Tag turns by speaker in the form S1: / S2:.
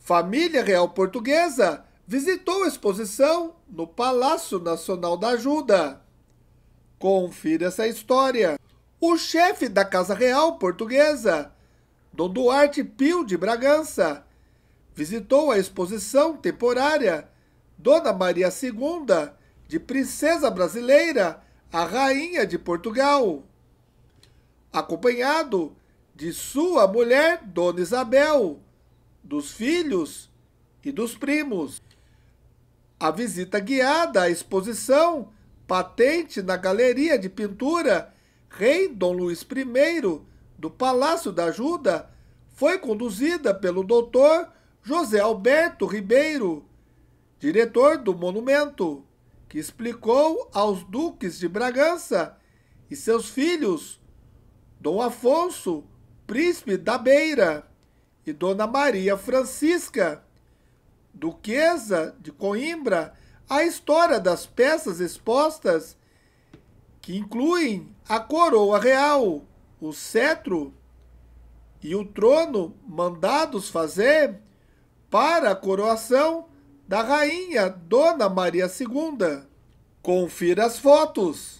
S1: Família real portuguesa visitou a exposição no Palácio Nacional da Ajuda. Confira essa história. O chefe da Casa Real Portuguesa, Dom Duarte Pio de Bragança, visitou a exposição temporária Dona Maria II, de Princesa Brasileira a Rainha de Portugal, acompanhado de sua mulher, Dona Isabel dos filhos e dos primos. A visita guiada à exposição, patente na Galeria de Pintura, Rei Dom Luís I do Palácio da Ajuda, foi conduzida pelo doutor José Alberto Ribeiro, diretor do monumento, que explicou aos duques de Bragança e seus filhos, Dom Afonso, príncipe da Beira, de Dona Maria Francisca, Duquesa de Coimbra, a história das peças expostas, que incluem a coroa real, o cetro e o trono mandados fazer para a coroação da rainha Dona Maria II. Confira as fotos.